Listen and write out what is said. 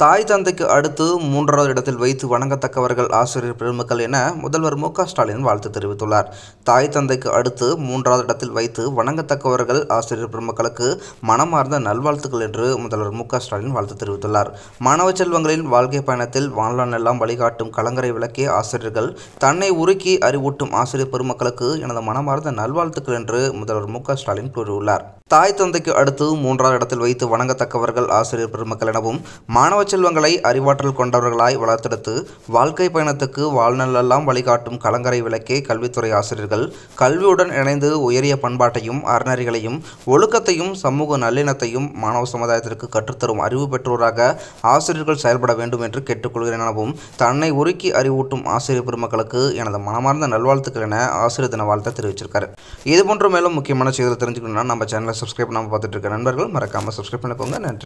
தாய் தந்தைக்கு அடுத்து மூன்றாவது இடத்தில் வைத்து வணங்கத்தக்கவர்கள் ஆசிரியர் பெருமக்கள் என முதல்வர் மு ஸ்டாலின் வாழ்த்து தெரிவித்துள்ளார் தாய் தந்தைக்கு அடுத்து மூன்றாவது இடத்தில் வைத்து வணங்கத்தக்கவர்கள் ஆசிரியர் பெருமக்களுக்கு மனமார்ந்த நல்வாழ்த்துக்கள் என்று முதல்வர் மு ஸ்டாலின் வாழ்த்து தெரிவித்துள்ளார் மாணவ செல்வங்களின் வாழ்க்கை பயணத்தில் வானலான் எல்லாம் வழிகாட்டும் கலங்கரை விளக்கிய ஆசிரியர்கள் தன்னை உருக்கி அறிவூட்டும் ஆசிரியர் பெருமக்களுக்கு எனது மனமார்ந்த நல்வாழ்த்துக்கள் என்று முதல்வர் மு ஸ்டாலின் கூறியுள்ளார் தாய் தந்தைக்கு அடுத்து மூன்றாவது இடத்தில் வைத்து வணங்கத்தக்கவர்கள் ஆசிரியர் பெருமக்கள் எனவும் மாணவ செல்வங்களை அறிவாற்றல் கொண்டவர்களாய் வளர்த்தெடுத்து வாழ்க்கை பயணத்துக்கு வாழ்நலெல்லாம் வழிகாட்டும் கலங்கரை விளக்கே கல்வித்துறை ஆசிரியர்கள் கல்வியுடன் இணைந்து உயரிய பண்பாட்டையும் அறநெறிகளையும் ஒழுக்கத்தையும் சமூக நல்லிணத்தையும் மாணவ சமுதாயத்திற்கு கற்றுத்தரும் அறிவு பெற்றோராக ஆசிரியர்கள் செயல்பட வேண்டும் என்று கேட்டுக்கொள்கிறேன் எனவும் தன்னை உருக்கி அறிவூட்டும் ஆசிரியர் பெருமக்களுக்கு எனது மனமார்ந்த நல்வாழ்த்துக்கள் என ஆசிரியர் தின வாழ்த்த தெரிவிச்சிருக்கார் இதுபோன்ற மேலும் முக்கியமான செய்திகளை தெரிஞ்சுக்கணும்னா நம்ம சேனலை சப்ஸ்கிரைப் நம்ம பார்த்துட்டு இருக்க நண்பர்கள் மறக்காமல் சப்ஸ்கிரைப் பண்ணிக்கோங்க நன்றி